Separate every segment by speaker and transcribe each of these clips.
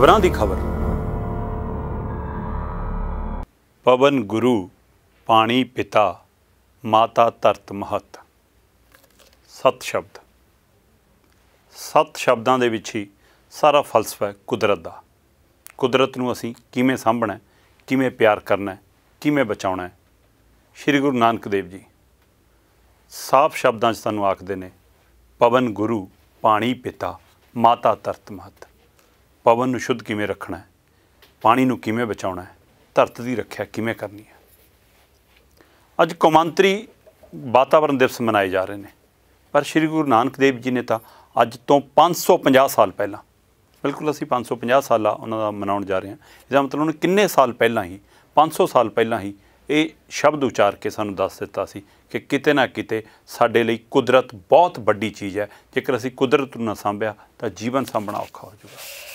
Speaker 1: ਖਬਰਾਂ ਦੀ ਖਬਰ ਪਵਨ ਗੁਰੂ ਪਾਣੀ ਪਿਤਾ ਮਾਤਾ ਧਰਤ ਮਹਤ ਸਤ ਸ਼ਬਦ ਸਤ ਸ਼ਬਦਾਂ ਦੇ ਵਿੱਚ ਹੀ ਸਾਰਾ ਫਲਸਫਾ ਹੈ ਕੁਦਰਤ ਦਾ ਕੁਦਰਤ ਨੂੰ ਅਸੀਂ ਕਿਵੇਂ ਸਾਂਭਣਾ ਹੈ ਕਿਵੇਂ ਪਿਆਰ ਕਰਨਾ ਹੈ ਕਿਵੇਂ ਬਚਾਉਣਾ ਹੈ ਸ੍ਰੀ ਗੁਰੂ ਨਾਨਕ ਦੇਵ ਜੀ ਸਾਫ਼ ਸ਼ਬਦਾਂ 'ਚ ਤੁਹਾਨੂੰ ਆਖਦੇ ਨੇ ਪਵਨ ਗੁਰੂ ਪਾਣੀ ਪਿਤਾ ਮਾਤਾ ਧਰਤ ਮਹਤ ਪਵਨ ਨੂੰ ਸ਼ੁੱਧ ਕਿਵੇਂ ਰੱਖਣਾ ਹੈ ਪਾਣੀ ਨੂੰ ਕਿਵੇਂ ਬਚਾਉਣਾ ਹੈ ਧਰਤ ਦੀ ਰੱਖਿਆ ਕਿਵੇਂ ਕਰਨੀ ਹੈ ਅੱਜ ਕੌਮਾਂਤਰੀ ਵਾਤਾਵਰਨ ਦਿਵਸ ਮਨਾਏ ਜਾ ਰਹੇ ਨੇ ਪਰ ਸ੍ਰੀ ਗੁਰੂ ਨਾਨਕ ਦੇਵ ਜੀ ਨੇ ਤਾਂ ਅੱਜ ਤੋਂ 550 ਸਾਲ ਪਹਿਲਾਂ ਬਿਲਕੁਲ ਅਸੀਂ 550 ਸਾਲਾ ਉਹਨਾਂ ਦਾ ਮਨਾਉਣ ਜਾ ਰਹੇ ਹਾਂ ਇਹਦਾ ਮਤਲਬ ਉਹਨਾਂ ਕਿੰਨੇ ਸਾਲ ਪਹਿਲਾਂ ਹੀ 500 ਸਾਲ ਪਹਿਲਾਂ ਹੀ ਇਹ ਸ਼ਬਦ ਉਚਾਰ ਕੇ ਸਾਨੂੰ ਦੱਸ ਦਿੱਤਾ ਸੀ ਕਿ ਕਿਤੇ ਨਾ ਕਿਤੇ ਸਾਡੇ ਲਈ ਕੁਦਰਤ ਬਹੁਤ ਵੱਡੀ ਚੀਜ਼ ਹੈ ਜੇਕਰ ਅਸੀਂ ਕੁਦਰਤ ਨੂੰ ਨਾ ਸੰਭਿਆ ਤਾਂ ਜੀਵਨ ਸੰਭਣਾ ਔਖਾ ਹੋ ਜਾਊਗਾ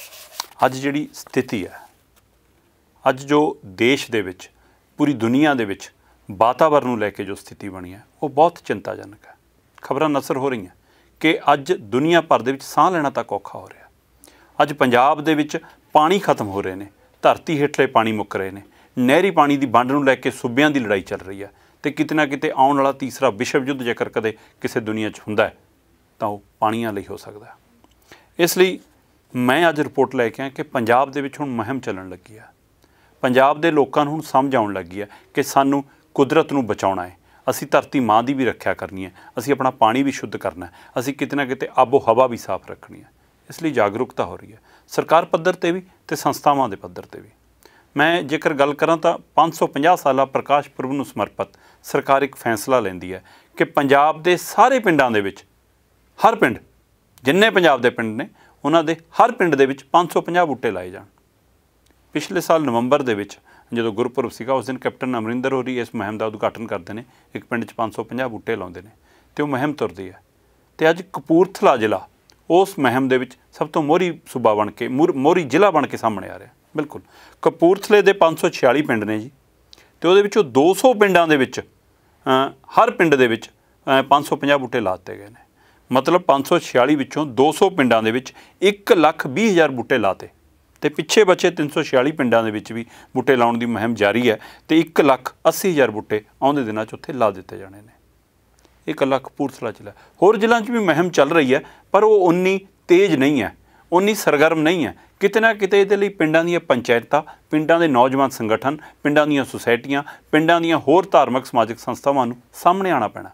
Speaker 1: ਅੱਜ ਜਿਹੜੀ ਸਥਿਤੀ ਹੈ ਅੱਜ ਜੋ ਦੇਸ਼ ਦੇ ਵਿੱਚ ਪੂਰੀ ਦੁਨੀਆ ਦੇ ਵਿੱਚ ਵਾਤਾਵਰਣ ਨੂੰ ਲੈ ਕੇ ਜੋ ਸਥਿਤੀ ਬਣੀ ਹੈ ਉਹ ਬਹੁਤ ਚਿੰਤਾਜਨਕ ਹੈ ਖਬਰਾਂ ਨਸਰ ਹੋ ਰਹੀਆਂ ਕਿ ਅੱਜ ਦੁਨੀਆ ਭਰ ਦੇ ਵਿੱਚ ਸਾਹ ਲੈਣਾ ਤਾਂ ਔਖਾ ਹੋ ਰਿਹਾ ਅੱਜ ਪੰਜਾਬ ਦੇ ਵਿੱਚ ਪਾਣੀ ਖਤਮ ਹੋ ਰਹੇ ਨੇ ਧਰਤੀ ਹੇਠਲੇ ਪਾਣੀ ਮੁੱਕ ਰਹੇ ਨੇ ਨਹਿਰੀ ਪਾਣੀ ਦੀ ਵੰਡ ਨੂੰ ਲੈ ਕੇ ਸੂਬਿਆਂ ਦੀ ਲੜਾਈ ਚੱਲ ਰਹੀ ਹੈ ਤੇ ਕਿਤਨਾ ਕਿਤੇ ਆਉਣ ਵਾਲਾ ਤੀਸਰਾ ਵਿਸ਼ਵ ਯੁੱਧ ਜੇਕਰ ਕਦੇ ਕਿਸੇ ਦੁਨੀਆ 'ਚ ਹੁੰਦਾ ਹੈ ਤਾਂ ਉਹ ਪਾਣੀਆਂ ਲਈ ਹੋ ਸਕਦਾ ਹੈ ਇਸ ਲਈ ਮੈਂ ਅੱਜ ਰਿਪੋਰਟ ਲੈ ਕੇ ਆ ਕਿ ਪੰਜਾਬ ਦੇ ਵਿੱਚ ਹੁਣ ਮਹਿਮ ਚੱਲਣ ਲੱਗੀ ਆ ਪੰਜਾਬ ਦੇ ਲੋਕਾਂ ਨੂੰ ਹੁਣ ਸਮਝ ਆਉਣ ਲੱਗੀ ਆ ਕਿ ਸਾਨੂੰ ਕੁਦਰਤ ਨੂੰ ਬਚਾਉਣਾ ਹੈ ਅਸੀਂ ਧਰਤੀ ਮਾਂ ਦੀ ਵੀ ਰੱਖਿਆ ਕਰਨੀ ਹੈ ਅਸੀਂ ਆਪਣਾ ਪਾਣੀ ਵੀ ਸ਼ੁੱਧ ਕਰਨਾ ਹੈ ਅਸੀਂ ਕਿਤੇ ਨਾ ਕਿਤੇ ਆਬੋ ਹਵਾ ਵੀ ਸਾਫ਼ ਰੱਖਣੀ ਹੈ ਇਸ ਲਈ ਜਾਗਰੂਕਤਾ ਹੋ ਰਹੀ ਹੈ ਸਰਕਾਰ ਪੱਧਰ ਤੇ ਵੀ ਤੇ ਸੰਸਥਾਵਾਂ ਦੇ ਪੱਧਰ ਤੇ ਵੀ ਮੈਂ ਜੇਕਰ ਗੱਲ ਕਰਾਂ ਤਾਂ 550 ਸਾਲਾ ਪ੍ਰਕਾਸ਼ ਪੁਰਬ ਨੂੰ ਸਮਰਪਿਤ ਸਰਕਾਰ ਇੱਕ ਫੈਸਲਾ ਲੈਂਦੀ ਹੈ ਕਿ ਪੰਜਾਬ ਦੇ ਸਾਰੇ ਪਿੰਡਾਂ ਦੇ ਵਿੱਚ ਹਰ ਪਿੰਡ ਜਿੰਨੇ ਪੰਜਾਬ ਦੇ ਪਿੰਡ ਨੇ ਉਹਨਾਂ ਦੇ ਹਰ ਪਿੰਡ ਦੇ ਵਿੱਚ 550 ਬੂਟੇ ਲਾਏ ਜਾਣ ਪਿਛਲੇ ਸਾਲ ਨਵੰਬਰ ਦੇ ਵਿੱਚ ਜਦੋਂ ਗੁਰਪੁਰਬ ਸੀਗਾ ਉਸ ਦਿਨ ਕੈਪਟਨ ਅਮਰਿੰਦਰ ਹੋਰੀ ਇਸ ਮਹਿਮ ਦਾ ਉਦਘਾਟਨ ਕਰਦੇ ਨੇ ਇੱਕ ਪਿੰਡ 'ਚ 550 ਬੂਟੇ ਲਾਉਂਦੇ ਨੇ ਤੇ ਉਹ ਮਹਿਮ ਤੁਰਦੀ ਹੈ ਤੇ ਅੱਜ ਕਪੂਰਥਲਾ ਜ਼ਿਲ੍ਹਾ ਉਸ ਮਹਿਮ ਦੇ ਵਿੱਚ ਸਭ ਤੋਂ ਮੋਹਰੀ ਸੂਬਾ ਬਣ ਕੇ ਮੋਰੀ ਜ਼ਿਲ੍ਹਾ ਬਣ ਕੇ ਸਾਹਮਣੇ ਆ ਰਿਹਾ ਬਿਲਕੁਲ ਕਪੂਰਥਲੇ ਦੇ 546 ਪਿੰਡ ਨੇ ਜੀ ਤੇ ਉਹਦੇ ਵਿੱਚੋਂ 200 ਪਿੰਡਾਂ ਦੇ ਵਿੱਚ ਹਰ ਪਿੰਡ ਦੇ ਵਿੱਚ 550 ਬੂਟੇ ਲਾਤੇ ਗਏ ਨੇ ਮਤਲਬ 546 ਵਿੱਚੋਂ 200 ਪਿੰਡਾਂ ਦੇ ਵਿੱਚ 1 ਲੱਖ 20 ਹਜ਼ਾਰ ਬੂਟੇ ਲਾਤੇ ਤੇ ਪਿੱਛੇ ਬਚੇ 346 ਪਿੰਡਾਂ ਦੇ ਵਿੱਚ ਵੀ ਬੂਟੇ ਲਾਉਣ ਦੀ ਮੁਹਿੰਮ ਜਾਰੀ ਹੈ ਤੇ 1 ਲੱਖ 80 ਹਜ਼ਾਰ ਬੂਟੇ ਆਉਂਦੇ ਦਿਨਾਂ 'ਚ ਉੱਥੇ ਲਾ ਦਿੱਤੇ ਜਾਣੇ ਨੇ 1 ਲੱਖ ਪੂਰਥਲਾ ਜ਼ਿਲ੍ਹਾ ਹੋਰ ਜ਼ਿਲ੍ਹਿਆਂ 'ਚ ਵੀ ਮੁਹਿੰਮ ਚੱਲ ਰਹੀ ਹੈ ਪਰ ਉਹ ਉਨੀ ਤੇਜ਼ ਨਹੀਂ ਹੈ ਉਨੀ ਸਰਗਰਮ ਨਹੀਂ ਹੈ ਕਿਤਨਾ ਕਿਤੇ ਇਹਦੇ ਲਈ ਪਿੰਡਾਂ ਦੀਆਂ ਪੰਚਾਇਤਾਂ ਪਿੰਡਾਂ ਦੇ ਨੌਜਵਾਨ ਸੰਗਠਨ ਪਿੰਡਾਂ ਦੀਆਂ ਸੁਸਾਇਟੀਆਂ ਪਿੰਡਾਂ ਦੀਆਂ ਹੋਰ ਧਾਰਮਿਕ ਸਮਾਜਿਕ ਸੰਸਥਾਵਾਂ ਨੂੰ ਸਾਹਮਣੇ ਆਣਾ ਪੈਣਾ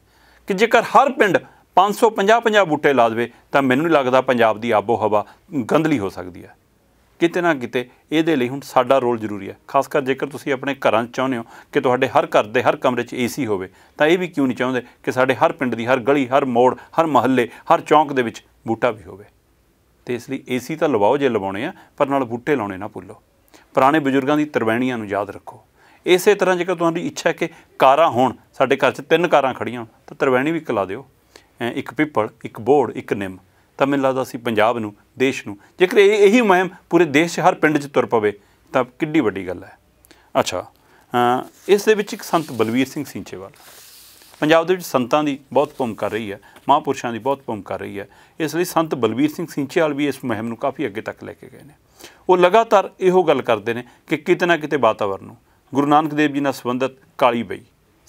Speaker 1: ਕਿ ਜੇਕਰ ਹਰ ਪਿੰਡ 550-50 ਬੂਟੇ ਲਾ ਦੇਵੇ ਤਾਂ ਮੈਨੂੰ ਨਹੀਂ ਲੱਗਦਾ ਪੰਜਾਬ ਦੀ ਆਬੋ ਹਵਾ ਗੰਦਲੀ ਹੋ ਸਕਦੀ ਹੈ ਕਿਤੇ ਨਾ ਕਿਤੇ ਇਹਦੇ ਲਈ ਹੁਣ ਸਾਡਾ ਰੋਲ ਜ਼ਰੂਰੀ ਹੈ ਖਾਸ ਕਰ ਜੇਕਰ ਤੁਸੀਂ ਆਪਣੇ ਘਰਾਂ 'ਚ ਚਾਹੁੰਦੇ ਹੋ ਕਿ ਤੁਹਾਡੇ ਹਰ ਘਰ ਦੇ ਹਰ ਕਮਰੇ 'ਚ ਏਸੀ ਹੋਵੇ ਤਾਂ ਇਹ ਵੀ ਕਿਉਂ ਨਹੀਂ ਚਾਹੁੰਦੇ ਕਿ ਸਾਡੇ ਹਰ ਪਿੰਡ ਦੀ ਹਰ ਗਲੀ ਹਰ ਮੋੜ ਹਰ ਮਹੱਲੇ ਹਰ ਚੌਂਕ ਦੇ ਵਿੱਚ ਬੂਟਾ ਵੀ ਹੋਵੇ ਤੇ ਇਸ ਲਈ ਏਸੀ ਤਾਂ ਲਵਾਓ ਜੇ ਲਵਾਉਣੇ ਆ ਪਰ ਨਾਲ ਬੂਟੇ ਲਾਉਣੇ ਨਾ ਭੁੱਲੋ ਪੁਰਾਣੇ ਬਜ਼ੁਰਗਾਂ ਦੀ ਤਰਵੈਣੀਆਂ ਨੂੰ ਯਾਦ ਰੱਖੋ ਇਸੇ ਤਰ੍ਹਾਂ ਜੇਕਰ ਤੁਹਾਡੀ ਇੱਛਾ ਹੈ ਕਿ ਕਾਰਾਂ ਹੋਣ ਸਾਡੇ ਘਰ 'ਚ ਤਿੰਨ ਕਾਰਾਂ ਖੜੀਆਂ ਤਾਂ ਤਰਵੈਣੀ ਵੀ ਕਲਾ ਦਿਓ ਇੱਕ ਪਿੱਪਲ ਇੱਕ ਬੋੜ ਇੱਕ ਨਿੰਮ ਤਾਂ ਮੈਨੂੰ ਲੱਗਦਾ ਸੀ ਪੰਜਾਬ ਨੂੰ ਦੇਸ਼ ਨੂੰ ਜੇਕਰ ਇਹ ਇਹੀ ਮਹਿਮ ਪੂਰੇ ਦੇਸ਼ 'ਚ ਹਰ ਪਿੰਡ 'ਚ ਤੁਰ ਪਵੇ ਤਾਂ ਕਿੱਡੀ ਵੱਡੀ ਗੱਲ ਹੈ ਅੱਛਾ ਇਸ ਦੇ ਵਿੱਚ ਇੱਕ ਸੰਤ ਬਲਵੀਰ ਸਿੰਘ ਸਿੰਚੇਵਾਲ ਪੰਜਾਬ ਦੇ ਵਿੱਚ ਸੰਤਾਂ ਦੀ ਬਹੁਤ ਭੂਮਿਕਾ ਰਹੀ ਹੈ ਮਹਾਪੁਰਸ਼ਾਂ ਦੀ ਬਹੁਤ ਭੂਮਿਕਾ ਰਹੀ ਹੈ ਇਸ ਲਈ ਸੰਤ ਬਲਵੀਰ ਸਿੰਘ ਸਿੰਚੇਵਾਲ ਵੀ ਇਸ ਮਹਿਮ ਨੂੰ ਕਾਫੀ ਅੱਗੇ ਤੱਕ ਲੈ ਕੇ ਗਏ ਨੇ ਉਹ ਲਗਾਤਾਰ ਇਹੋ ਗੱਲ ਕਰਦੇ ਨੇ ਕਿ ਕਿਤੇ ਨਾ ਕਿਤੇ ਵਾਤਾਵਰਨ ਨੂੰ ਗੁਰੂ ਨਾਨਕ ਦੇਵ ਜੀ ਨਾਲ ਸੰਬੰਧਿਤ ਕਾਲੀ ਬਈ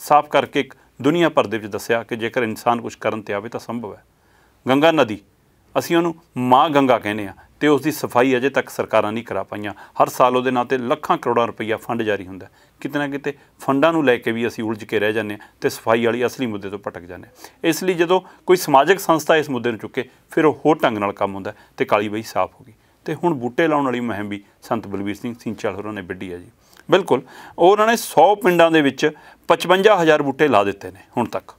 Speaker 1: ਸਾਫ਼ ਕਰਕੇ ਇੱਕ ਦੁਨੀਆ ਭਰ ਦੇ ਵਿੱਚ ਦੱਸਿਆ ਕਿ ਜੇਕਰ ਇਨਸਾਨ ਕੁਝ ਕਰਨ ਤੇ ਆਵੇ ਤਾਂ ਸੰਭਵ ਹੈ ਗੰਗਾ ਨਦੀ ਅਸੀਂ ਉਹਨੂੰ ਮਾਂ ਗੰਗਾ ਕਹਿੰਦੇ ਆ ਤੇ ਉਸ ਦੀ ਸਫਾਈ ਅਜੇ ਤੱਕ ਸਰਕਾਰਾਂ ਨਹੀਂ ਕਰਾ ਪਾਈਆਂ ਹਰ ਸਾਲ ਉਹਦੇ ਨਾਂ ਤੇ ਲੱਖਾਂ ਕਰੋੜਾਂ ਰੁਪਈਆ ਫੰਡ ਜਾਰੀ ਹੁੰਦਾ ਕਿਤਨਾ ਕਿਤੇ ਫੰਡਾਂ ਨੂੰ ਲੈ ਕੇ ਵੀ ਅਸੀਂ ਉਲਝ ਕੇ ਰਹਿ ਜਾਂਦੇ ਆ ਤੇ ਸਫਾਈ ਵਾਲੀ ਅਸਲੀ ਮੁੱਦੇ ਤੋਂ ਭਟਕ ਜਾਂਦੇ ਇਸ ਲਈ ਜਦੋਂ ਕੋਈ ਸਮਾਜਿਕ ਸੰਸਥਾ ਇਸ ਮੁੱਦੇ ਨੂੰ ਚੁੱਕੇ ਫਿਰ ਉਹ ਹੋਰ ਢੰਗ ਨਾਲ ਕੰਮ ਹੁੰਦਾ ਤੇ ਕਾਲੀ ਬਈ ਸਾਫ਼ ਹੋ ਗਈ ਤੇ ਹੁਣ ਬੂਟੇ ਲਾਉਣ ਵਾਲੀ ਮਹਿੰਮ ਵੀ ਸੰਤ ਬਲਵੀਰ ਸਿੰਘ ਸਿੰਚਾਲ ਹੋਰਾਂ ਨੇ ਵਿੱਢੀ ਆ ਜੀ ਬਿਲਕੁਲ ਉਹਨਾਂ ਨੇ 100 ਪਿੰਡਾਂ ਦੇ ਵਿੱਚ 55000 ਬੂਟੇ ਲਾ ਦਿੱਤੇ ਨੇ ਹੁਣ ਤੱਕ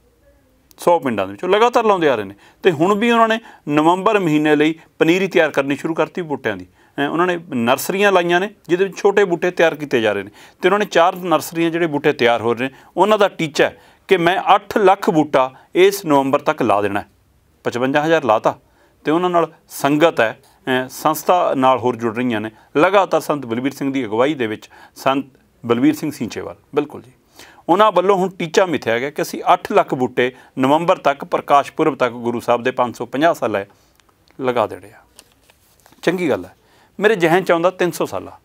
Speaker 1: 100 ਪਿੰਡਾਂ ਦੇ ਵਿੱਚ ਲਗਾਤਾਰ ਲਾਉਂਦੇ ਆ ਰਹੇ ਨੇ ਤੇ ਹੁਣ ਵੀ ਉਹਨਾਂ ਨੇ ਨਵੰਬਰ ਮਹੀਨੇ ਲਈ ਪਨੀਰੀ ਤਿਆਰ ਕਰਨੀ ਸ਼ੁਰੂ ਕਰਤੀ ਬੂਟਿਆਂ ਦੀ ਉਹਨਾਂ ਨੇ ਨਰਸਰੀਆਂ ਲਾਈਆਂ ਨੇ ਜਿਹਦੇ ਵਿੱਚ ਛੋਟੇ ਬੂਟੇ ਤਿਆਰ ਕੀਤੇ ਜਾ ਰਹੇ ਨੇ ਤੇ ਉਹਨਾਂ ਨੇ ਚਾਰ ਨਰਸਰੀਆਂ ਜਿਹੜੇ ਬੂਟੇ ਤਿਆਰ ਹੋ ਰਹੇ ਨੇ ਉਹਨਾਂ ਦਾ ਟੀਚਾ ਹੈ ਕਿ ਮੈਂ 8 ਲੱਖ ਬੂਟਾ ਇਸ ਨਵੰਬਰ ਤੱਕ ਲਾ ਦੇਣਾ 55000 ਲਾਤਾ ਤੇ ਉਹਨਾਂ ਨਾਲ ਸੰਗਤ ਹੈ ਸੰਸਥਾ ਨਾਲ ਹੋਰ ਜੁੜ ਰਹੀਆਂ ਨੇ ਲਗਾਤਾਰ ਸੰਤ ਬਲਬੀਰ ਸਿੰਘ ਦੀ ਅਗਵਾਈ ਦੇ ਵਿੱਚ ਸੰਤ ਬਲਬੀਰ ਸਿੰਘ ਸਿੰਚੇਵਾਲ ਬਿਲਕੁਲ ਜੀ ਉਹਨਾਂ ਵੱਲੋਂ ਹੁਣ ਟੀਚਾ ਮਿਥਿਆ ਗਿਆ ਕਿ ਅਸੀਂ 8 ਲੱਖ ਬੂਟੇ ਨਵੰਬਰ ਤੱਕ ਪ੍ਰਕਾਸ਼ ਪੁਰਬ ਤੱਕ ਗੁਰੂ ਸਾਹਿਬ ਦੇ 550 ਸਾਲ ਹੈ ਲਗਾ ਦੇਣੇ ਆ ਚੰਗੀ ਗੱਲ ਹੈ ਮੇਰੇ ਜਹਨ ਚ ਆਉਂਦਾ 300 ਸਾਲਾ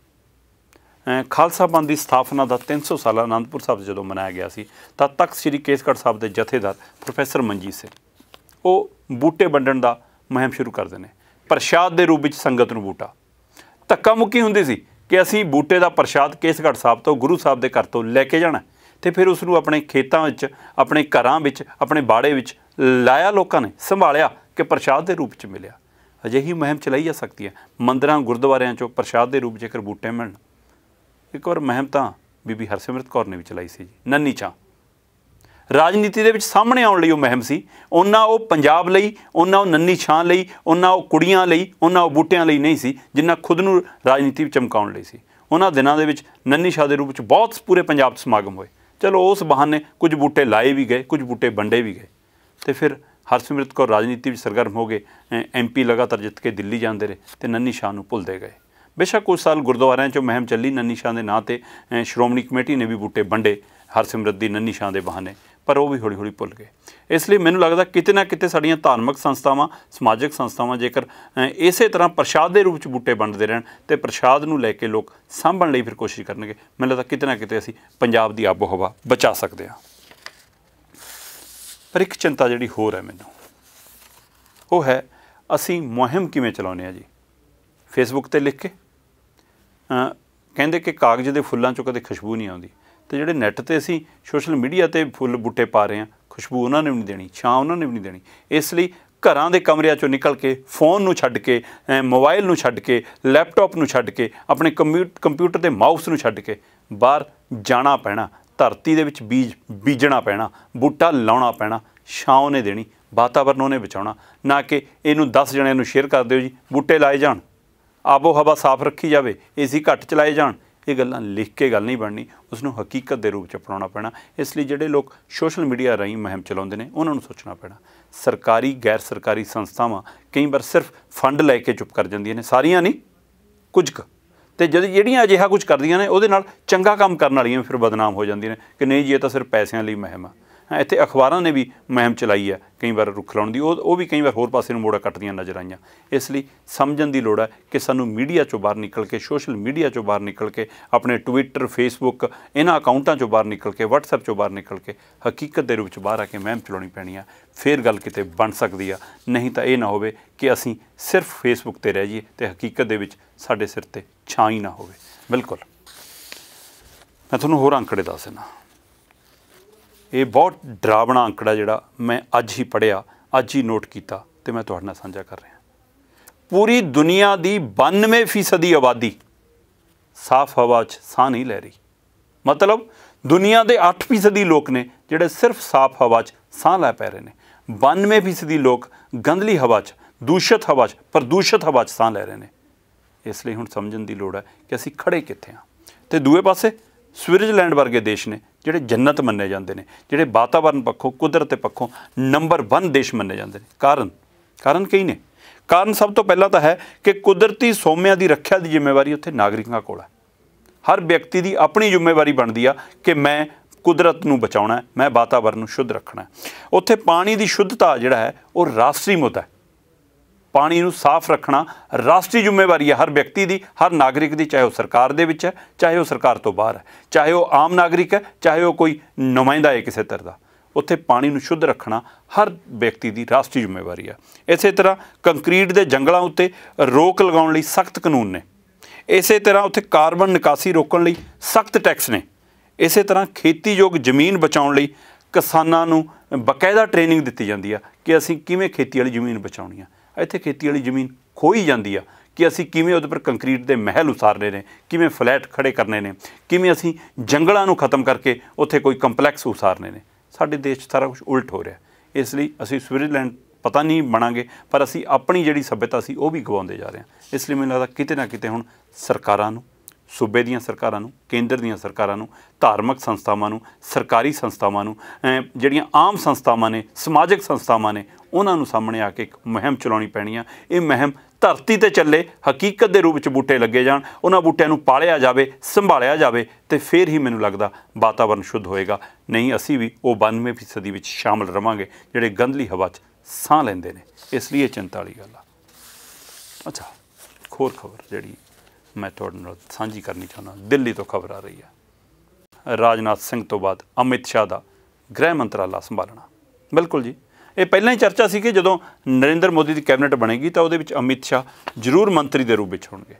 Speaker 1: ਖਾਲਸਾ ਪੰਥ ਦੀ ਸਥਾਪਨਾ ਦਾ 300 ਸਾਲਾ ਆਨੰਦਪੁਰ ਸਾਹਿਬ ਜਦੋਂ ਮਨਾਇਆ ਗਿਆ ਸੀ ਤਾਂ ਤਖਤ ਸ੍ਰੀ ਕੇਸਗੜ੍ਹ ਸਾਹਿਬ ਦੇ ਜਥੇਦਾਰ ਪ੍ਰੋਫੈਸਰ ਮਨਜੀਤ ਸਿੰਘ ਉਹ ਬੂਟੇ ਵੰਡਣ ਦਾ ਮਹਿਮ ਸ਼ੁਰੂ ਦਿੰਦੇ ਨੇ ਪ੍ਰਸ਼ਾਦ ਦੇ ਰੂਪ ਵਿੱਚ ਸੰਗਤ ਨੂੰ ਬੂਟਾ ਧੱਕਾ ਮੁੱਕੀ ਹੁੰਦੀ ਸੀ ਕਿ ਅਸੀਂ ਬੂਟੇ ਦਾ ਪ੍ਰਸ਼ਾਦ ਕੇਸਗੜ੍ਹ ਸਾਹਿਬ ਤੋਂ ਗੁਰੂ ਸਾਹਿਬ ਦੇ ਘਰ ਤੋਂ ਲੈ ਕੇ ਜਾਣਾ ਤੇ ਫਿਰ ਉਸ ਨੂੰ ਆਪਣੇ ਖੇਤਾਂ ਵਿੱਚ ਆਪਣੇ ਘਰਾਂ ਵਿੱਚ ਆਪਣੇ ਬਾੜੇ ਵਿੱਚ ਲਾਇਆ ਲੋਕਾਂ ਨੇ ਸੰਭਾਲਿਆ ਕਿ ਪ੍ਰਸ਼ਾਦ ਦੇ ਰੂਪ ਵਿੱਚ ਮਿਲਿਆ ਅਜਿਹੀ ਮਹਿਮ ਚਲਾਈ ਜਾ ਸਕਦੀ ਹੈ ਮੰਦਰਾਂ ਗੁਰਦੁਆਰਿਆਂ 'ਚੋਂ ਪ੍ਰਸ਼ਾਦ ਦੇ ਰੂਪ ਜੇਕਰ ਬੂਟੇ ਮਿਲਣ ਇੱਕ ਵਾਰ ਮਹਿਮ ਤਾਂ ਬੀਬੀ ਹਰਸਿਮਰਤ ਕੌਰ ਨੇ ਵੀ ਚਲਾਈ ਸੀ ਜੀ ਨੰਨੀ ਚਾ ਰਾਜਨੀਤੀ ਦੇ ਵਿੱਚ ਸਾਹਮਣੇ ਆਉਣ ਲਈ ਉਹ ਮਹਿਮ ਸੀ ਉਹਨਾਂ ਉਹ ਪੰਜਾਬ ਲਈ ਉਹਨਾਂ ਉਹ ਨੰਨੀ ਛਾਂ ਲਈ ਉਹਨਾਂ ਉਹ ਕੁੜੀਆਂ ਲਈ ਉਹਨਾਂ ਉਹ ਬੂਟਿਆਂ ਲਈ ਨਹੀਂ ਸੀ ਜਿੰਨਾ ਖੁਦ ਨੂੰ ਰਾਜਨੀਤੀ ਵਿੱਚ ਚਮਕਾਉਣ ਲਈ ਸੀ ਉਹਨਾਂ ਦਿਨਾਂ ਦੇ ਵਿੱਚ ਨੰਨੀ ਛਾਂ ਦੇ ਰੂਪ ਵਿੱਚ ਬਹੁਤ ਪੂਰੇ ਪੰਜਾਬ ਦੇ ਸਮਾਗਮ ਹੋਏ ਚਲੋ ਉਸ ਬਹਾਨੇ ਕੁਝ ਬੂਟੇ ਲਾਏ ਵੀ ਗਏ ਕੁਝ ਬੂਟੇ ਵੰਡੇ ਵੀ ਗਏ ਤੇ ਫਿਰ ਹਰਸਿਮਰਤ ਕੌਰ ਰਾਜਨੀਤੀ ਵਿੱਚ ਸਰਗਰਮ ਹੋ ਗਏ ਐਮਪੀ ਲਗਾਤਾਰ ਜਿੱਤ ਕੇ ਦਿੱਲੀ ਜਾਂਦੇ ਰਹੇ ਤੇ ਨੰਨੀ ਛਾਂ ਨੂੰ ਭੁੱਲਦੇ ਗਏ ਬੇਸ਼ੱਕ ਕੁਝ ਸਾਲ ਗੁਰਦੁਆਰਿਆਂ 'ਚ ਮਹਿਮ ਚੱਲੀ ਨੰਨੀ ਛਾਂ ਦੇ ਨਾਂ ਤੇ ਸ਼੍ਰੋਮਣੀ ਕਮੇਟੀ ਨੇ ਵੀ ਬੂਟੇ ਵੰਡੇ ਹਰਸਿਮਰਤ ਦੀ ਨੰਨੀ ਛਾਂ ਦੇ ਬਹਾਨੇ ਪਰ ਉਹ ਵੀ ਹੌਲੀ-ਹੌਲੀ ਭੁੱਲ ਗਏ ਇਸ ਲਈ ਮੈਨੂੰ ਲੱਗਦਾ ਕਿਤੇ ਨਾ ਕਿਤੇ ਸਾਡੀਆਂ ਧਾਰਮਿਕ ਸੰਸਥਾਵਾਂ ਸਮਾਜਿਕ ਸੰਸਥਾਵਾਂ ਜੇਕਰ ਇਸੇ ਤਰ੍ਹਾਂ ਪ੍ਰਸ਼ਾਦ ਦੇ ਰੂਪ ਚ ਬੂਟੇ ਵੰਡਦੇ ਰਹਿਣ ਤੇ ਪ੍ਰਸ਼ਾਦ ਨੂੰ ਲੈ ਕੇ ਲੋਕ ਸਾਂਭਣ ਲਈ ਫਿਰ ਕੋਸ਼ਿਸ਼ ਕਰਨਗੇ ਮੈਨੂੰ ਲੱਗਦਾ ਕਿਤੇ ਨਾ ਕਿਤੇ ਅਸੀਂ ਪੰਜਾਬ ਦੀ ਆਬੋ ਹਵਾ ਬਚਾ ਸਕਦੇ ਹਾਂ ਪਰ ਇੱਕ ਚਿੰਤਾ ਜਿਹੜੀ ਹੋਰ ਹੈ ਮੈਨੂੰ ਉਹ ਹੈ ਅਸੀਂ ਮੁਹਿੰਮ ਕਿਵੇਂ ਚਲਾਉਨੇ ਆ ਜੀ ਫੇਸਬੁੱਕ ਤੇ ਲਿਖ ਕੇ ਕਹਿੰਦੇ ਕਿ ਕਾਗਜ਼ ਦੇ ਫੁੱਲਾਂ ਚੋਂ ਕਦੇ ਖੁਸ਼ਬੂ ਨਹੀਂ ਆਉਂਦੀ ਤੇ ਜਿਹੜੇ ਨੈਟ ਤੇ ਅਸੀਂ ਸੋਸ਼ਲ ਮੀਡੀਆ ਤੇ ਫੁੱਲ ਬੂਟੇ ਪਾ ਰਹੇ ਹਾਂ ਖੁਸ਼ਬੂ ਉਹਨਾਂ ਨੇ ਵੀ ਨਹੀਂ ਦੇਣੀ ਛਾਂ ਉਹਨਾਂ ਨੇ ਵੀ ਨਹੀਂ ਦੇਣੀ ਇਸ ਲਈ ਘਰਾਂ ਦੇ ਕਮਰਿਆਂ ਚੋਂ ਨਿਕਲ ਕੇ ਫੋਨ ਨੂੰ ਛੱਡ ਕੇ ਮੋਬਾਈਲ ਨੂੰ ਛੱਡ ਕੇ ਲੈਪਟਾਪ ਨੂੰ ਛੱਡ ਕੇ ਆਪਣੇ ਕੰਪਿਊਟਰ ਤੇ ਮਾਊਸ ਨੂੰ ਛੱਡ ਕੇ ਬਾਹਰ ਜਾਣਾ ਪੈਣਾ ਧਰਤੀ ਦੇ ਵਿੱਚ ਬੀਜ ਬੀਜਣਾ ਪੈਣਾ ਬੂਟਾ ਲਾਉਣਾ ਪੈਣਾ ਛਾਂ ਉਹਨੇ ਦੇਣੀ ਵਾਤਾਵਰਨ ਉਹਨੇ ਬਚਾਉਣਾ ਨਾ ਕਿ ਇਹਨੂੰ 10 ਜਣਿਆਂ ਨੂੰ ਸ਼ੇਅਰ ਕਰ ਦਿਓ ਜੀ ਬੂਟੇ ਲਾਏ ਜਾਣ ਆਬੋ ਹਵਾ ਸਾਫ਼ ਰੱਖੀ ਜਾਵੇ ਏਸੀ ਘੱਟ ਚਲਾਏ ਜਾਣ ਇਹ ਗੱਲਾਂ ਲਿਖ ਕੇ ਗੱਲ ਨਹੀਂ ਬਣਨੀ ਉਸ ਨੂੰ ਹਕੀਕਤ ਦੇ ਰੂਪ ਚ ਅਪਣਾਉਣਾ ਪੈਣਾ ਇਸ ਲਈ ਜਿਹੜੇ ਲੋਕ ਸੋਸ਼ਲ ਮੀਡੀਆ ਰਾਹੀਂ ਮਹਿਮ ਚਲਾਉਂਦੇ ਨੇ ਉਹਨਾਂ ਨੂੰ ਸੋਚਣਾ ਪੈਣਾ ਸਰਕਾਰੀ ਗੈਰ ਸਰਕਾਰੀ ਸੰਸਥਾਵਾਂ ਕਈ ਵਾਰ ਸਿਰਫ ਫੰਡ ਲੈ ਕੇ ਚੁੱਪ ਕਰ ਜਾਂਦੀਆਂ ਨੇ ਸਾਰੀਆਂ ਨਹੀਂ ਕੁਝ ਕੁ ਤੇ ਜਦ ਜਿਹੜੀਆਂ ਅਜਿਹਾ ਕੁਝ ਕਰਦੀਆਂ ਨੇ ਉਹਦੇ ਨਾਲ ਚੰਗਾ ਕੰਮ ਕਰਨ ਵਾਲੀਆਂ ਫਿਰ ਬਦਨਾਮ ਹੋ ਜਾਂਦੀਆਂ ਨੇ ਕਿ ਨਹੀਂ ਜੀ ਇਹ ਤਾਂ ਸਿਰਫ ਪੈਸਿਆਂ ਲਈ ਮਹਿਮ ਆ ਇੱਥੇ ਅਖਬਾਰਾਂ ਨੇ ਵੀ ਮਹਿਮ ਚਲਾਈ ਹੈ ਕਈ ਵਾਰ ਰੁੱਖ ਲਾਉਣ ਦੀ ਉਹ ਉਹ ਵੀ ਕਈ ਵਾਰ ਹੋਰ ਪਾਸੇ ਨੂੰ ਮੋੜਾ ਕੱਟਦੀਆਂ ਨਜ਼ਰ ਆਈਆਂ ਇਸ ਲਈ ਸਮਝਣ ਦੀ ਲੋੜ ਹੈ ਕਿ ਸਾਨੂੰ ਮੀਡੀਆ ਚੋਂ ਬਾਹਰ ਨਿਕਲ ਕੇ ਸੋਸ਼ਲ ਮੀਡੀਆ ਚੋਂ ਬਾਹਰ ਨਿਕਲ ਕੇ ਆਪਣੇ ਟਵਿੱਟਰ ਫੇਸਬੁੱਕ ਇਹਨਾਂ ਅਕਾਊਂਟਾਂ ਚੋਂ ਬਾਹਰ ਨਿਕਲ ਕੇ WhatsApp ਚੋਂ ਬਾਹਰ ਨਿਕਲ ਕੇ ਹਕੀਕਤ ਦੇ ਰੂਪ ਚ ਬਾਹਰ ਆ ਕੇ ਮਹਿਮ ਚਲਾਉਣੀ ਪੈਣੀ ਆ ਫੇਰ ਗੱਲ ਕਿਤੇ ਬਣ ਸਕਦੀ ਆ ਨਹੀਂ ਤਾਂ ਇਹ ਨਾ ਹੋਵੇ ਕਿ ਅਸੀਂ ਸਿਰਫ ਫੇਸਬੁੱਕ ਤੇ ਰਹਿ ਜਾਈਏ ਤੇ ਹਕੀਕਤ ਦੇ ਵਿੱਚ ਸਾਡੇ ਸਿਰ ਤੇ ਛਾਂ ਹੀ ਨਾ ਹੋਵੇ ਬਿਲਕੁਲ ਮੈਂ ਤੁਹਾਨੂੰ ਹੋਰ ਅੰਕੜੇ ਦੱਸ ਦਿੰਦਾ ਇਹ ਬਹੁਤ ਡਰਾਵਣਾ ਅੰਕੜਾ ਜਿਹੜਾ ਮੈਂ ਅੱਜ ਹੀ ਪੜਿਆ ਅੱਜ ਹੀ ਨੋਟ ਕੀਤਾ ਤੇ ਮੈਂ ਤੁਹਾਡੇ ਨਾਲ ਸਾਂਝਾ ਕਰ ਰਿਹਾ ਪੂਰੀ ਦੁਨੀਆ ਦੀ 92% ਦੀ ਆਬਾਦੀ ਸਾਫ਼ ਹਵਾ 'ਚ ਸਾਹ ਨਹੀਂ ਲੈ ਰਹੀ ਮਤਲਬ ਦੁਨੀਆ ਦੇ 8% ਦੀ ਲੋਕ ਨੇ ਜਿਹੜੇ ਸਿਰਫ ਸਾਫ਼ ਹਵਾ 'ਚ ਸਾਹ ਲੈ ਪੈ ਰਹੇ ਨੇ 92% ਦੀ ਲੋਕ ਗੰਦਲੀ ਹਵਾ 'ਚ ਦੂਸ਼ਿਤ ਹਵਾ 'ਚ ਪ੍ਰਦੂਸ਼ਿਤ ਹਵਾ 'ਚ ਸਾਹ ਲੈ ਰਹੇ ਨੇ ਇਸ ਲਈ ਹੁਣ ਸਮਝਣ ਦੀ ਲੋੜ ਹੈ ਕਿ ਅਸੀਂ ਖੜੇ ਕਿੱਥੇ ਆ ਤੇ ਦੂਏ ਪਾਸੇ ਸਵਿਟਜ਼ਰਲੈਂਡ ਵਰਗੇ ਦੇਸ਼ ਨੇ ਜਿਹੜੇ ਜੰਨਤ ਮੰਨੇ ਜਾਂਦੇ ਨੇ ਜਿਹੜੇ ਵਾਤਾਵਰਣ ਪੱਖੋਂ ਕੁਦਰਤ ਪੱਖੋਂ ਨੰਬਰ 1 ਦੇਸ਼ ਮੰਨੇ ਜਾਂਦੇ ਨੇ ਕਾਰਨ ਕਾਰਨ ਕਈ ਨੇ ਕਾਰਨ ਸਭ ਤੋਂ ਪਹਿਲਾਂ ਤਾਂ ਹੈ ਕਿ ਕੁਦਰਤੀ ਸੋਮਿਆਂ ਦੀ ਰੱਖਿਆ ਦੀ ਜ਼ਿੰਮੇਵਾਰੀ ਉੱਥੇ ਨਾਗਰਿਕਾਂ ਕੋਲ ਹੈ ਹਰ ਵਿਅਕਤੀ ਦੀ ਆਪਣੀ ਜ਼ਿੰਮੇਵਾਰੀ ਬਣਦੀ ਆ ਕਿ ਮੈਂ ਕੁਦਰਤ ਨੂੰ ਬਚਾਉਣਾ ਹੈ ਮੈਂ ਵਾਤਾਵਰਨ ਨੂੰ ਸ਼ੁੱਧ ਰੱਖਣਾ ਹੈ ਉੱਥੇ ਪਾਣੀ ਦੀ ਸ਼ੁੱਧਤਾ ਜਿਹੜਾ ਹੈ ਉਹ ਰਾਸ਼ਟਰੀ ਮੁੱਦਾ ਹੈ ਪਾਣੀ ਨੂੰ ਸਾਫ਼ ਰੱਖਣਾ ਰਾਸ਼ਟਰੀ ਜ਼ਿੰਮੇਵਾਰੀ ਹੈ ਹਰ ਵਿਅਕਤੀ ਦੀ ਹਰ ਨਾਗਰਿਕ ਦੀ ਚਾਹੇ ਉਹ ਸਰਕਾਰ ਦੇ ਵਿੱਚ ਹੈ ਚਾਹੇ ਉਹ ਸਰਕਾਰ ਤੋਂ ਬਾਹਰ ਹੈ ਚਾਹੇ ਉਹ ਆਮ ਨਾਗਰਿਕ ਹੈ ਚਾਹੇ ਉਹ ਕੋਈ ਨੁਮਾਇੰਦਾ ਹੈ ਕਿਸੇ ਤਰ੍ਹਾਂ ਦਾ ਉੱਥੇ ਪਾਣੀ ਨੂੰ ਸ਼ੁੱਧ ਰੱਖਣਾ ਹਰ ਵਿਅਕਤੀ ਦੀ ਰਾਸ਼ਟਰੀ ਜ਼ਿੰਮੇਵਾਰੀ ਹੈ ਇਸੇ ਤਰ੍ਹਾਂ ਕੰਕਰੀਟ ਦੇ ਜੰਗਲਾਂ ਉੱਤੇ ਰੋਕ ਲਗਾਉਣ ਲਈ ਸਖਤ ਕਾਨੂੰਨ ਨੇ ਇਸੇ ਤਰ੍ਹਾਂ ਉੱਥੇ ਕਾਰਬਨ ਨਿਕਾਸੀ ਰੋਕਣ ਲਈ ਸਖਤ ਟੈਕਸ ਨੇ ਇਸੇ ਤਰ੍ਹਾਂ ਖੇਤੀਯੋਗ ਜ਼ਮੀਨ ਬਚਾਉਣ ਲਈ ਕਿਸਾਨਾਂ ਨੂੰ ਬਕਾਇਦਾ ਟ੍ਰੇਨਿੰਗ ਦਿੱਤੀ ਜਾਂਦੀ ਆ ਕਿ ਅਸੀਂ ਕਿਵੇਂ ਖੇਤੀ ਵਾਲੀ ਜ਼ਮੀਨ ਬਚਾਉਣੀ ਆ ਇੱਥੇ ਖੇਤੀ ਵਾਲੀ ਜ਼ਮੀਨ ਖੋਈ ਜਾਂਦੀ ਆ ਕਿ ਅਸੀਂ ਕਿਵੇਂ ਉਹਦੇ ਪਰ ਕੰਕਰੀਟ ਦੇ ਮਹਿਲ ਉਸਾਰਨੇ ਨੇ ਕਿਵੇਂ ਫਲੈਟ ਖੜੇ ਕਰਨੇ ਨੇ ਕਿਵੇਂ ਅਸੀਂ ਜੰਗਲਾਂ ਨੂੰ ਖਤਮ ਕਰਕੇ ਉੱਥੇ ਕੋਈ ਕੰਪਲੈਕਸ ਉਸਾਰਨੇ ਨੇ ਸਾਡੇ ਦੇਸ਼ 'ਚ ਸਾਰਾ ਕੁਝ ਉਲਟ ਹੋ ਰਿਹਾ ਇਸ ਲਈ ਅਸੀਂ ਸਵਿਟਜ਼ਰਲੈਂਡ ਪਤਾ ਨਹੀਂ ਬਣਾਂਗੇ ਪਰ ਅਸੀਂ ਆਪਣੀ ਜਿਹੜੀ ਸਭਿਅਤਾ ਸੀ ਉਹ ਵੀ ਗਵਾਉਂਦੇ ਜਾ ਰਹੇ ਹਾਂ ਇਸ ਲਈ ਮੈਨੂੰ ਲੱਗਦਾ ਕਿਤੇ ਨਾ ਕਿਤੇ ਹੁਣ ਸਰਕਾਰਾਂ ਨੂੰ ਸੂਬੇ ਦੀਆਂ ਸਰਕਾਰਾਂ ਨੂੰ ਕੇਂਦਰ ਦੀਆਂ ਸਰਕਾਰਾਂ ਨੂੰ ਧਾਰਮਿਕ ਸੰਸਥਾਵਾਂ ਨੂੰ ਸਰਕਾਰੀ ਸੰਸਥਾਵਾਂ ਨੂੰ ਜਿਹੜੀਆਂ ਆਮ ਸੰਸਥਾਵਾਂ ਨੇ ਸਮਾਜਿਕ ਸੰਸਥਾਵਾਂ ਨੇ ਉਹਨਾਂ ਨੂੰ ਸਾਹਮਣੇ ਆ ਕੇ ਇੱਕ ਮਹਿਮ ਚਲਾਉਣੀ ਪੈਣੀ ਆ ਇਹ ਮਹਿਮ ਧਰਤੀ ਤੇ ਚੱਲੇ ਹਕੀਕਤ ਦੇ ਰੂਪ ਵਿੱਚ ਬੂਟੇ ਲੱਗੇ ਜਾਣ ਉਹਨਾਂ ਬੂਟਿਆਂ ਨੂੰ ਪਾਲਿਆ ਜਾਵੇ ਸੰਭਾਲਿਆ ਜਾਵੇ ਤੇ ਫਿਰ ਹੀ ਮੈਨੂੰ ਲੱਗਦਾ ਵਾਤਾਵਰਣ ਸ਼ੁੱਧ ਹੋਏਗਾ ਨਹੀਂ ਅਸੀਂ ਵੀ ਉਹ 92 ਫੀਸਦੀ ਵਿੱਚ ਸ਼ਾਮਲ ਰਵਾਂਗੇ ਜਿਹੜੇ ਗੰਦਲੀ ਹਵਾ 'ਚ ਸਾਹ ਲੈਂਦੇ ਨੇ ਇਸ ਲਈ ਇਹ ਚਿੰਤਾ ਵਾਲੀ ਗੱਲ ਆ ਅੱਛਾ ਖੋਰ ਖਬਰ ਜਿਹੜੀ ਮੈਂ ਤੁਹਾਡੇ ਨਾਲ ਸਾਂਝੀ ਕਰਨੀ ਚਾਹੁੰਦਾ ਦਿੱਲੀ ਤੋਂ ਖਬਰ ਆ ਰਹੀ ਹੈ ਰਾਜਨਾਥ ਸਿੰਘ ਤੋਂ ਬਾਅਦ ਅਮਿਤ ਸ਼ਾਹ ਦਾ ਗ੍ਰਹਿ ਮੰਤਰਾਲਾ ਸੰਭਾਲਣਾ ਬਿਲਕੁਲ ਜੀ ਇਹ ਪਹਿਲਾਂ ਹੀ ਚਰਚਾ ਸੀ ਕਿ ਜਦੋਂ ਨਰਿੰਦਰ ਮੋਦੀ ਦੀ ਕੈਬਨਿਟ ਬਣੇਗੀ ਤਾਂ ਉਹਦੇ ਵਿੱਚ ਅਮਿਤ ਸ਼ਾਹ ਜ਼ਰੂਰ ਮੰਤਰੀ ਦੇ ਰੂਪ ਵਿੱਚ ਹੋਣਗੇ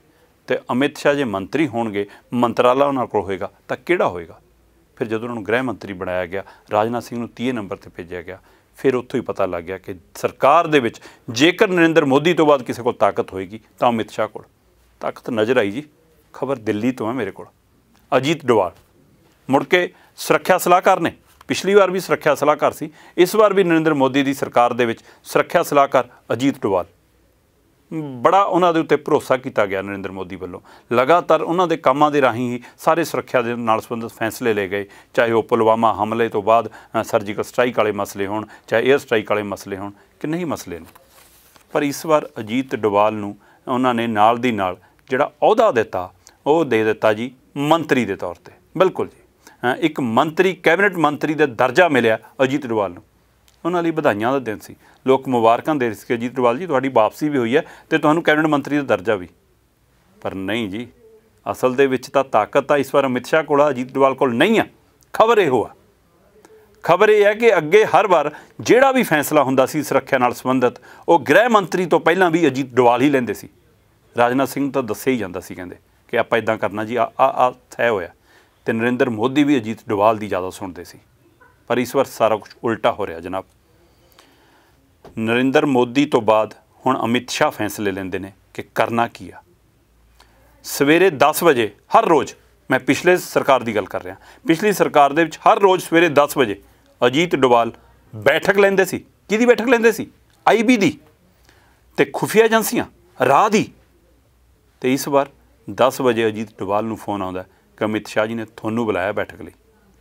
Speaker 1: ਤੇ ਅਮਿਤ ਸ਼ਾਹ ਜੇ ਮੰਤਰੀ ਹੋਣਗੇ ਮੰਤਰਾਲਾ ਉਹਨਾਂ ਕੋਲ ਹੋਏਗਾ ਤਾਂ ਕਿਹੜਾ ਹੋਏਗਾ ਫਿਰ ਜਦੋਂ ਉਹਨਾਂ ਨੂੰ ਗ੍ਰਹਿ ਮੰਤਰੀ ਬਣਾਇਆ ਗਿਆ ਰਾਜਨਾਥ ਸਿੰਘ ਨੂੰ 30 ਨੰਬਰ ਤੇ ਭੇਜਿਆ ਗਿਆ ਫਿਰ ਉੱਥੋਂ ਹੀ ਪਤਾ ਲੱਗ ਗਿਆ ਕਿ ਸਰਕਾਰ ਦੇ ਵਿੱਚ ਜੇਕਰ ਨਰਿੰਦਰ ਮੋਦੀ ਤੋਂ ਬਾਅਦ ਕਿਸੇ ਕੋਲ ਤਾਕਤ ਹੋਏਗੀ ਤਾਂ ਅਮਿਤ ਸ਼ਾਹ ਕੋਲ ਤਾਕਤ ਨਜ਼ਰ ਆਈ ਜੀ ਖਬਰ ਦਿੱਲੀ ਤੋਂ ਹੈ ਮੇਰੇ ਕੋਲ ਅਜੀਤ ਡਵਾਲ ਮੁੜ ਕੇ ਸੁਰੱਖਿਆ ਸਲਾਹਕਾਰ ਨੇ ਪਿਛਲੀ ਵਾਰ ਵੀ ਸੁਰੱਖਿਆ ਸਲਾਹਕਾਰ ਸੀ ਇਸ ਵਾਰ ਵੀ ਨਰਿੰਦਰ ਮੋਦੀ ਦੀ ਸਰਕਾਰ ਦੇ ਵਿੱਚ ਸੁਰੱਖਿਆ ਸਲਾਹਕਾਰ ਅਜੀਤ ਡਵਾਲ ਬੜਾ ਉਹਨਾਂ ਦੇ ਉੱਤੇ ਭਰੋਸਾ ਕੀਤਾ ਗਿਆ ਨਰਿੰਦਰ ਮੋਦੀ ਵੱਲੋਂ ਲਗਾਤਾਰ ਉਹਨਾਂ ਦੇ ਕੰਮਾਂ ਦੇ ਰਾਹੀਂ ਹੀ ਸਾਰੇ ਸੁਰੱਖਿਆ ਦੇ ਨਾਲ ਸੰਬੰਧਿਤ ਫੈਸਲੇ ਲਏ ਗਏ ਚਾਹੇ ਉਹ ਪੁਲਵਾਮਾ ਹਮਲੇ ਤੋਂ ਬਾਅਦ ਸਰਜੀਕਲ ਸਟ੍ਰਾਈਕ ਵਾਲੇ ਮਸਲੇ ਹੋਣ ਚਾਹੇ 에ਅਰ ਸਟ੍ਰਾਈਕ ਵਾਲੇ ਮਸਲੇ ਹੋਣ ਕਿ ਨਹੀਂ ਮਸਲੇ ਨੇ ਪਰ ਇਸ ਵਾਰ ਅਜੀਤ ਡਵਾਲ ਨੂੰ ਉਹਨਾਂ ਨੇ ਨਾਲ ਦੀ ਨਾਲ ਜਿਹੜਾ ਅਹੁਦਾ ਦਿੱਤਾ ਉਹ ਦੇ ਦਿੱਤਾ ਜੀ ਮੰਤਰੀ ਦੇ ਤੌਰ ਤੇ ਬਿਲਕੁਲ ਜੀ ਇੱਕ ਮੰਤਰੀ ਕੈਬਨਿਟ ਮੰਤਰੀ ਦਾ ਦਰਜਾ ਮਿਲਿਆ ਅਜੀਤ ਡੋਵਾਲ ਨੂੰ ਉਹਨਾਂ ਲਈ ਵਧਾਈਆਂ ਦਾ ਦਿਨ ਸੀ ਲੋਕ ਮੁਬਾਰਕਾਂ ਦੇ ਰਹੇ ਸੀ ਅਜੀਤ ਡੋਵਾਲ ਜੀ ਤੁਹਾਡੀ ਵਾਪਸੀ ਵੀ ਹੋਈ ਹੈ ਤੇ ਤੁਹਾਨੂੰ ਕੈਬਨਿਟ ਮੰਤਰੀ ਦਾ ਦਰਜਾ ਵੀ ਪਰ ਨਹੀਂ ਜੀ ਅਸਲ ਦੇ ਵਿੱਚ ਤਾਂ ਤਾਕਤ ਤਾਂ ਇਸ ਵਾਰ ਅਮਿਤ ਸ਼ਾਹ ਕੋਲ ਅਜੀਤ ਡੋਵਾਲ ਕੋਲ ਨਹੀਂ ਆ ਖਬਰ ਇਹ ਹੋਆ ਖਬਰ ਇਹ ਹੈ ਕਿ ਅੱਗੇ ਹਰ ਵਾਰ ਜਿਹੜਾ ਵੀ ਫੈਸਲਾ ਹੁੰਦਾ ਸੀ ਸੁਰੱਖਿਆ ਨਾਲ ਸੰਬੰਧਤ ਉਹ ਗ੍ਰਹਿ ਮੰਤਰੀ ਤੋਂ ਪਹਿਲਾਂ ਵੀ ਅਜੀਤ ਡੋਵਾਲ ਹੀ ਲੈਂਦੇ ਸੀ ਰਾਜਨਾਥ ਸਿੰਘ ਤਾਂ ਦੱਸਿਆ ਹੀ ਜਾਂਦਾ ਸੀ ਕਹਿੰਦੇ ਕਿ ਆਪਾਂ ਇਦਾਂ ਕਰਨਾ ਜੀ ਆ ਆ ਥੈ ਹੋਇਆ ਤੇ ਨਰਿੰਦਰ ਮੋਦੀ ਵੀ ਅਜੀਤ ਡਵਾਲ ਦੀ ਜ਼ਿਆਦਾ ਸੁਣਦੇ ਸੀ ਪਰ ਇਸ ਵਾਰ ਸਾਰਾ ਕੁਝ ਉਲਟਾ ਹੋ ਰਿਹਾ ਜਨਾਬ ਨਰਿੰਦਰ ਮੋਦੀ ਤੋਂ ਬਾਅਦ ਹੁਣ ਅਮਿਤ ਸ਼ਾਹ ਫੈਸਲੇ ਲੈਂਦੇ ਨੇ ਕਿ ਕਰਨਾ ਕੀ ਆ ਸਵੇਰੇ 10 ਵਜੇ ਹਰ ਰੋਜ਼ ਮੈਂ ਪਿਛਲੇ ਸਰਕਾਰ ਦੀ ਗੱਲ ਕਰ ਰਿਹਾ ਪਿਛਲੀ ਸਰਕਾਰ ਦੇ ਵਿੱਚ ਹਰ ਰੋਜ਼ ਸਵੇਰੇ 10 ਵਜੇ ਅਜੀਤ ਡਵਾਲ ਬੈਠਕ ਲੈਂਦੇ ਸੀ ਕਿਹਦੀ ਬੈਠਕ ਲੈਂਦੇ ਸੀ ਆਈਬੀ ਦੀ ਤੇ ਖੁਫੀਆ ਏਜੰਸੀਆਂ ਰਾਹ ਦੀ ਤੇ ਇਸ ਵਾਰ 10 ਵਜੇ ਅਜੀਤ ਡੋਵਾਲ ਨੂੰ ਫੋਨ ਆਉਂਦਾ ਕਿ ਅਮਿਤ ਸ਼ਾਹ ਜੀ ਨੇ ਤੁਹਾਨੂੰ ਬੁਲਾਇਆ ਬੈਠਕ ਲਈ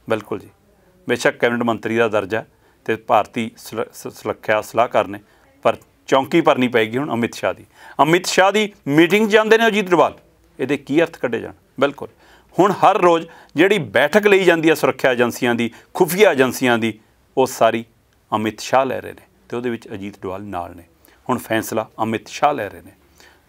Speaker 1: ਬਿਲਕੁਲ ਜੀ ਬੇਸ਼ੱਕ ਕੈਬਨਿਟ ਮੰਤਰੀ ਦਾ ਦਰਜਾ ਤੇ ਭਾਰਤੀ ਸੁਰੱਖਿਆ ਸਲਾਹਕਾਰ ਨੇ ਪਰ ਚੌਂਕੀ ਭਰਨੀ ਪੈਗੀ ਹੁਣ ਅਮਿਤ ਸ਼ਾਹ ਦੀ ਅਮਿਤ ਸ਼ਾਹ ਦੀ ਮੀਟਿੰਗ ਜਾਂਦੇ ਨੇ ਅਜੀਤ ਡੋਵਾਲ ਇਹਦੇ ਕੀ ਅਰਥ ਕੱਢੇ ਜਾਣ ਬਿਲਕੁਲ ਹੁਣ ਹਰ ਰੋਜ਼ ਜਿਹੜੀ ਬੈਠਕ ਲਈ ਜਾਂਦੀ ਹੈ ਸੁਰੱਖਿਆ ਏਜੰਸੀਆਂ ਦੀ ਖੁਫੀਆ ਏਜੰਸੀਆਂ ਦੀ ਉਹ ਸਾਰੀ ਅਮਿਤ ਸ਼ਾਹ ਲੈ ਰਹੇ ਨੇ ਤੇ ਉਹਦੇ ਵਿੱਚ ਅਜੀਤ ਡਵਾਲ ਨਾਲ ਨੇ ਹੁਣ ਫੈਸਲਾ ਅਮਿਤ ਸ਼ਾਹ ਲੈ ਰਹੇ ਨੇ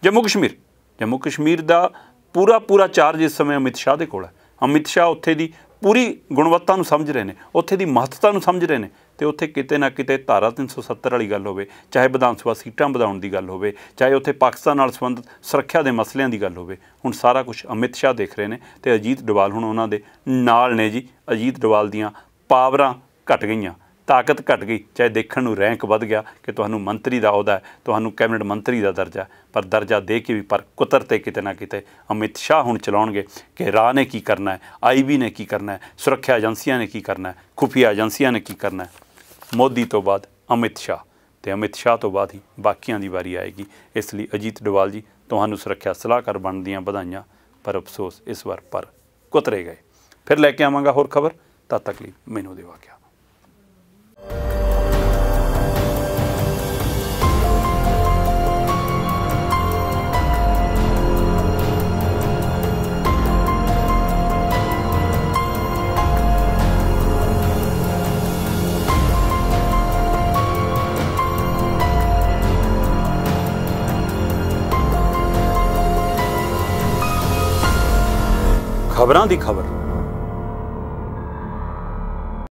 Speaker 1: ਜੰਮੂ ਕਸ਼ਮੀਰ ਜੰਮੂ ਕਸ਼ਮੀਰ ਦਾ ਪੂਰਾ ਪੂਰਾ ਚਾਰਜ ਇਸ ਸਮੇਂ ਅਮਿਤ ਸ਼ਾਹ ਦੇ ਕੋਲ ਹੈ ਅਮਿਤ ਸ਼ਾਹ ਉੱਥੇ ਦੀ ਪੂਰੀ ਗੁਣਵੱਤਾ ਨੂੰ ਸਮਝ ਰਹੇ ਨੇ ਉੱਥੇ ਦੀ ਮਹੱਤਤਾ ਨੂੰ ਸਮਝ ਰਹੇ ਨੇ ਤੇ ਉੱਥੇ ਕਿਤੇ ਨਾ ਕਿਤੇ ਧਾਰਾ 370 ਵਾਲੀ ਗੱਲ ਹੋਵੇ ਚਾਹੇ ਵਿਧਾਨ ਸਭਾ ਸੀਟਾਂ ਵਧਾਉਣ ਦੀ ਗੱਲ ਹੋਵੇ ਚਾਹੇ ਉੱਥੇ ਪਾਕਿਸਤਾਨ ਨਾਲ ਸੰਬੰਧਿਤ ਸੁਰੱਖਿਆ ਦੇ ਮਸਲਿਆਂ ਦੀ ਗੱਲ ਹੋਵੇ ਹੁਣ ਸਾਰਾ ਕੁਝ ਅਮਿਤ ਸ਼ਾਹ ਦੇਖ ਰਹੇ ਨੇ ਤੇ ਅਜੀਤ ਡਵਾਲ ਹੁਣ ਉਹਨਾਂ ਦੇ ਨਾਲ ਨੇ ਜੀ ਅਜੀਤ ਡਵਾਲ ਦੀਆਂ ਪਾਵਰਾਂ ਘਟ ਗਈਆਂ ਤਾਕਤ ਘਟ ਗਈ ਚਾਹੇ ਦੇਖਣ ਨੂੰ ਰੈਂਕ ਵੱਧ ਗਿਆ ਕਿ ਤੁਹਾਨੂੰ ਮੰਤਰੀ ਦਾ ਅਹੁਦਾ ਹੈ ਤੁਹਾਨੂੰ ਕੈਬਨਿਟ ਮੰਤਰੀ ਦਾ ਦਰਜਾ ਪਰ ਦਰਜਾ ਦੇ ਕੇ ਵੀ ਪਰ ਕੁਤਰ ਤੇ ਕਿਤੇ ਨਾ ਕਿਤੇ ਅਮਿਤ ਸ਼ਾਹ ਹੁਣ ਚਲਾਉਣਗੇ ਕਿ ਰਾਹ ਨੇ ਕੀ ਕਰਨਾ ਹੈ ਆਈਬੀ ਨੇ ਕੀ ਕਰਨਾ ਹੈ ਸੁਰੱਖਿਆ ਏਜੰਸੀਆਂ ਨੇ ਕੀ ਕਰਨਾ ਹੈ ਖੁਫੀਆ ਏਜੰਸੀਆਂ ਨੇ ਕੀ ਕਰਨਾ ਹੈ ਮੋਦੀ ਤੋਂ ਬਾਅਦ ਅਮਿਤ ਸ਼ਾਹ ਤੇ ਅਮਿਤ ਸ਼ਾਹ ਤੋਂ ਬਾਅਦ ਹੀ ਬਾਕੀਆਂ ਦੀ ਵਾਰੀ ਆਏਗੀ ਇਸ ਲਈ ਅਜੀਤ ਡਵਾਲ ਜੀ ਤੁਹਾਨੂੰ ਸੁਰੱਖਿਆ ਸਲਾਹਕਾਰ ਬਣਦੀਆਂ ਵਧਾਈਆਂ ਪਰ ਅਫਸੋਸ ਇਸ ਵਾਰ ਪਰ ਕੁਤਰੇ ਗਏ ਫਿਰ ਲੈ ਕੇ ਆਵਾਂਗਾ ਹੋਰ ਖਬਰ ਤਦ ਤੱਕ ਲਈ ਮੈਨੂੰ ਦੇ ਕੇ ਖਬਰਾਂ ਦੀ ਖਬਰ